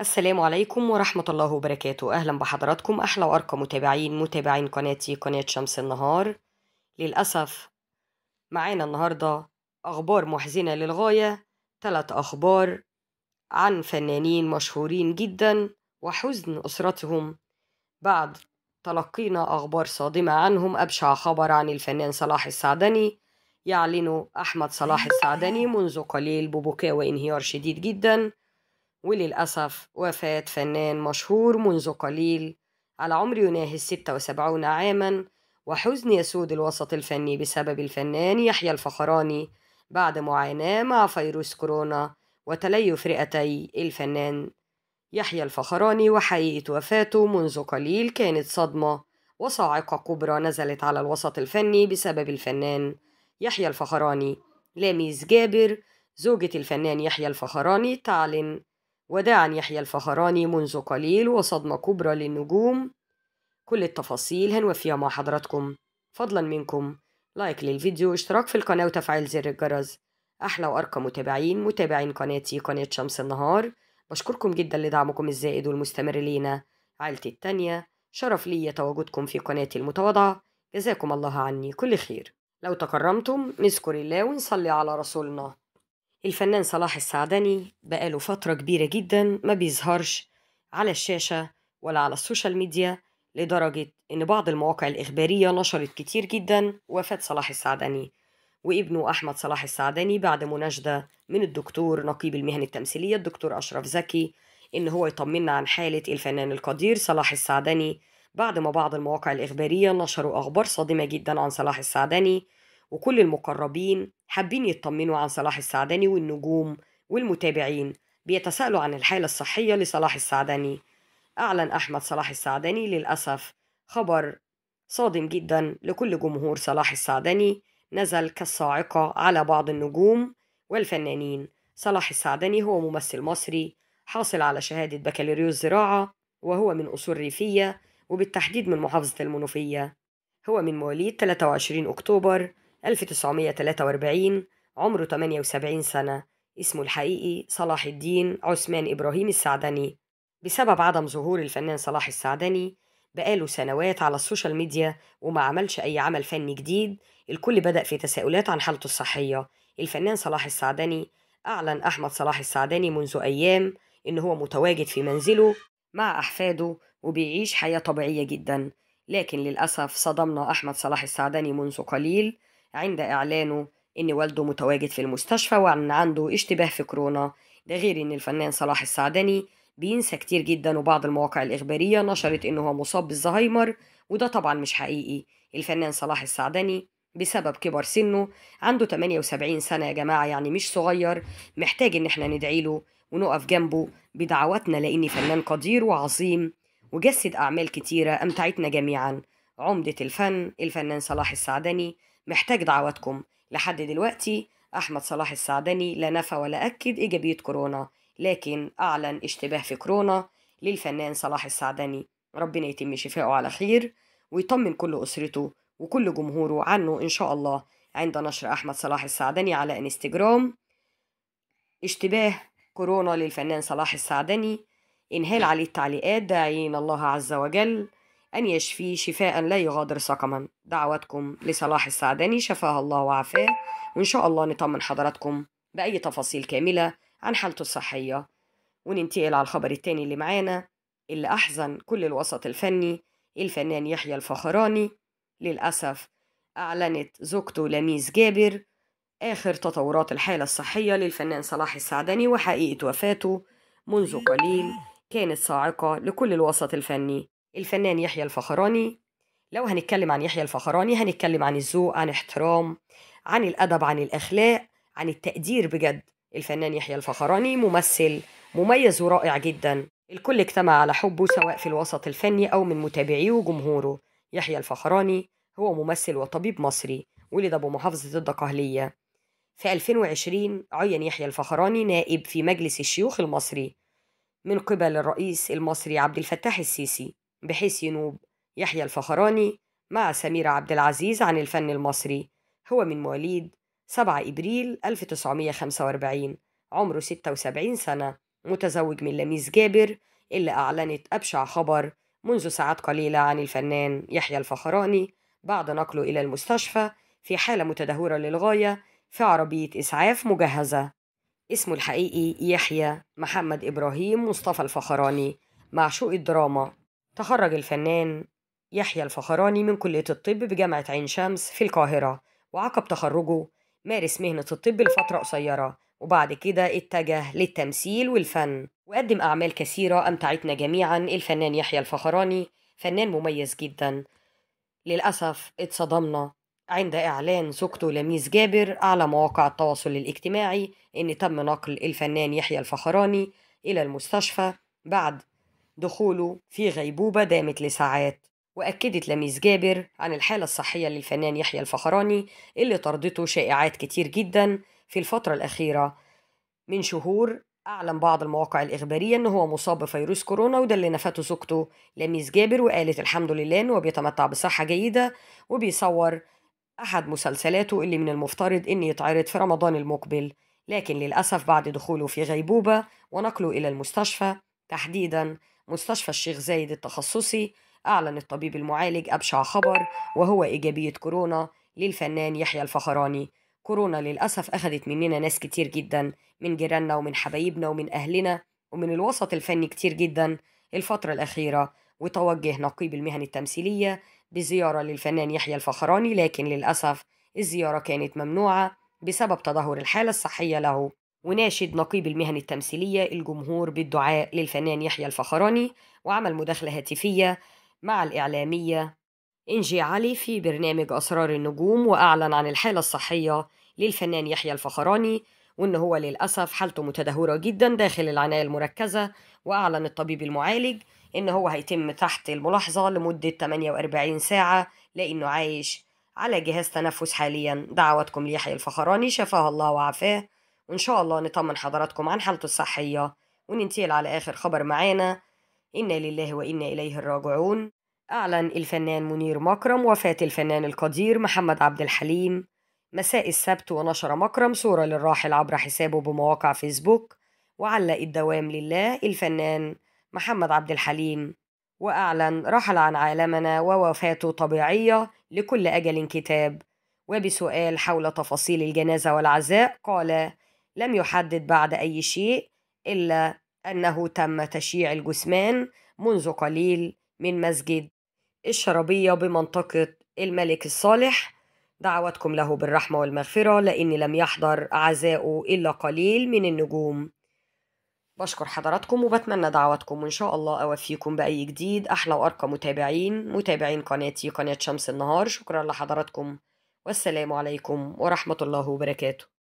السلام عليكم ورحمة الله وبركاته أهلا بحضراتكم أحلى وأرقى متابعين متابعين قناتي قناة شمس النهار للأسف معانا النهاردة أخبار محزنة للغاية ثلاث أخبار عن فنانين مشهورين جدا وحزن أسرتهم بعد تلقينا أخبار صادمة عنهم أبشع خبر عن الفنان صلاح السعدني يعلن أحمد صلاح السعدني منذ قليل ببكاء وانهيار شديد جداً وللأسف وفاة فنان مشهور منذ قليل على عمر يناهي الستة 76 عاما وحزن يسود الوسط الفني بسبب الفنان يحيى الفخراني بعد معاناة مع فيروس كورونا وتليف رئتي الفنان يحيى الفخراني وحقيقة وفاته منذ قليل كانت صدمة وصاعقة كبرى نزلت على الوسط الفني بسبب الفنان يحيى الفخراني لاميس جابر زوجة الفنان يحيى الفخراني تعلن وداعا يحيى الفخراني منذ قليل وصدمة كبرى للنجوم كل التفاصيل هنوفيها مع حضراتكم فضلا منكم لايك للفيديو اشتراك في القناة وتفعيل زر الجرس أحلى وأرقى متابعين متابعين قناتي قناة شمس النهار بشكركم جدا لدعمكم الزائد والمستمر لينا عائلتي التانية شرف لي تواجدكم في قناتي المتواضعة جزاكم الله عني كل خير لو تكرمتم نذكر الله ونصلي على رسولنا الفنان صلاح السعدني بقاله فترة كبيرة جدا ما بيظهرش على الشاشة ولا على السوشيال ميديا لدرجة إن بعض المواقع الإخبارية نشرت كتير جدا وفاة صلاح السعدني وابنه أحمد صلاح السعدني بعد مناشدة من الدكتور نقيب المهن التمثيلية الدكتور أشرف زكي إن هو يطمنا عن حالة الفنان القدير صلاح السعدني بعد ما بعض المواقع الإخبارية نشروا أخبار صادمة جدا عن صلاح السعدني وكل المقربين حابين يطمنوا عن صلاح السعدني والنجوم والمتابعين بيتساءلوا عن الحالة الصحية لصلاح السعدني أعلن أحمد صلاح السعدني للأسف خبر صادم جدا لكل جمهور صلاح السعدني نزل كالصاعقة على بعض النجوم والفنانين صلاح السعدني هو ممثل مصري حاصل على شهادة بكالوريوس زراعة وهو من أصول ريفية وبالتحديد من محافظة المنوفية هو من مواليد 23 أكتوبر 1943 عمره 78 سنة اسمه الحقيقي صلاح الدين عثمان إبراهيم السعدني بسبب عدم ظهور الفنان صلاح السعدني بقاله سنوات على السوشيال ميديا وما عملش أي عمل فني جديد الكل بدأ في تساؤلات عن حالته الصحية الفنان صلاح السعدني أعلن أحمد صلاح السعدني منذ أيام إن هو متواجد في منزله مع أحفاده وبيعيش حياة طبيعية جدا لكن للأسف صدمنا أحمد صلاح السعدني منذ قليل عند إعلانه إن والده متواجد في المستشفى وأن عنده اشتباه في كورونا ده غير إن الفنان صلاح السعدني بينسى كتير جدا وبعض المواقع الإخبارية نشرت إن هو مصاب بالزهايمر وده طبعا مش حقيقي الفنان صلاح السعدني بسبب كبر سنه عنده 78 سنة يا جماعة يعني مش صغير محتاج إن احنا ندعي له ونقف جنبه بدعواتنا لإن فنان قدير وعظيم وجسد أعمال كتيرة أمتعتنا جميعا عمدة الفن الفنان صلاح السعدني محتاج دعواتكم لحد دلوقتي أحمد صلاح السعدني لا نفى ولا أكد إيجابية كورونا لكن أعلن اشتباه في كورونا للفنان صلاح السعدني ربنا يتم شفاؤه على خير ويطمن كل أسرته وكل جمهوره عنه إن شاء الله عند نشر أحمد صلاح السعدني على انستجرام اشتباه كورونا للفنان صلاح السعدني انهال نعم. عليه التعليقات داعين الله عز وجل أن يشفي شفاء لا يغادر سقما دعواتكم لصلاح السعداني شفاه الله وعافاه وإن شاء الله نطمن حضراتكم بأي تفاصيل كاملة عن حالته الصحية وننتقل على الخبر التاني اللي معانا اللي أحزن كل الوسط الفني الفنان يحيى الفخراني للأسف أعلنت زوجته لميس جابر آخر تطورات الحالة الصحية للفنان صلاح السعدني وحقيقة وفاته منذ قليل كانت صاعقة لكل الوسط الفني الفنان يحيى الفخراني لو هنتكلم عن يحيى الفخراني هنتكلم عن الذوق عن احترام عن الأدب عن الأخلاق عن التقدير بجد الفنان يحيى الفخراني ممثل مميز ورائع جدا الكل اجتمع على حبه سواء في الوسط الفني أو من متابعيه وجمهوره يحيى الفخراني هو ممثل وطبيب مصري ولد أبو محافظة الدقهلية في 2020 عين يحيى الفخراني نائب في مجلس الشيوخ المصري من قبل الرئيس المصري عبد الفتاح السيسي بحيث ينوب يحيى الفخراني مع سمير عبد العزيز عن الفن المصري هو من مواليد 7 إبريل 1945 عمره 76 سنة متزوج من لميس جابر اللي أعلنت أبشع خبر منذ ساعات قليلة عن الفنان يحيى الفخراني بعد نقله إلى المستشفى في حالة متدهورة للغاية في عربية إسعاف مجهزة اسمه الحقيقي يحيى محمد إبراهيم مصطفى الفخراني معشوق الدراما تخرج الفنان يحيى الفخراني من كلية الطب بجامعة عين شمس في القاهرة وعقب تخرجه مارس مهنة الطب لفترة قصيرة وبعد كده اتجه للتمثيل والفن وقدم أعمال كثيرة أمتعتنا جميعا الفنان يحيى الفخراني فنان مميز جدا للأسف اتصدمنا عند إعلان زوجته لميس جابر على مواقع التواصل الاجتماعي إن تم نقل الفنان يحيى الفخراني إلى المستشفى بعد دخوله في غيبوبة دامت لساعات وأكدت لميس جابر عن الحالة الصحية للفنان يحيى الفخراني اللي طردته شائعات كتير جدا في الفترة الأخيرة من شهور أعلن بعض المواقع الإخبارية إن هو مصاب بفيروس كورونا وده اللي نفته زوجته لميس جابر وقالت الحمد لله إنه بيتمتع بصحة جيدة وبيصور أحد مسلسلاته اللي من المفترض إن يتعرض في رمضان المقبل لكن للأسف بعد دخوله في غيبوبة ونقله إلى المستشفى تحديدا مستشفى الشيخ زايد التخصصي أعلن الطبيب المعالج أبشع خبر وهو إيجابية كورونا للفنان يحيى الفخراني كورونا للأسف أخذت مننا ناس كتير جدا من جيراننا ومن حبايبنا ومن أهلنا ومن الوسط الفني كتير جدا الفترة الأخيرة وتوجه نقيب المهن التمثيلية بزيارة للفنان يحيى الفخراني لكن للأسف الزيارة كانت ممنوعة بسبب تدهور الحالة الصحية له وناشد نقيب المهن التمثيلية الجمهور بالدعاء للفنان يحيى الفخراني وعمل مداخلة هاتفية مع الإعلامية إنجي علي في برنامج أسرار النجوم وأعلن عن الحالة الصحية للفنان يحيى الفخراني وإن هو للأسف حالته متدهورة جدا داخل العناية المركزة وأعلن الطبيب المعالج إن هو هيتم تحت الملاحظة لمدة 48 ساعة لأنه عايش على جهاز تنفس حاليا دعواتكم ليحيى الفخراني شفاه الله وعافاه وإن شاء الله نطمن حضراتكم عن حالته الصحية وننتقل على آخر خبر معانا إنا لله وإنا إليه الراجعون أعلن الفنان منير مكرم وفاة الفنان القدير محمد عبد الحليم مساء السبت ونشر مكرم صورة للراحل عبر حسابه بمواقع فيسبوك وعلق الدوام لله الفنان محمد عبد الحليم وأعلن رحل عن عالمنا ووفاته طبيعية لكل أجل كتاب وبسؤال حول تفاصيل الجنازة والعزاء قال لم يحدد بعد أي شيء إلا أنه تم تشييع الجثمان منذ قليل من مسجد الشربية بمنطقة الملك الصالح دعوتكم له بالرحمة والمغفرة لأن لم يحضر عزاؤه إلا قليل من النجوم بشكر حضراتكم وبتمنى دعواتكم وإن شاء الله أوفيكم بأي جديد أحلى وأرقى متابعين متابعين قناتي قناة شمس النهار شكرا لحضراتكم والسلام عليكم ورحمة الله وبركاته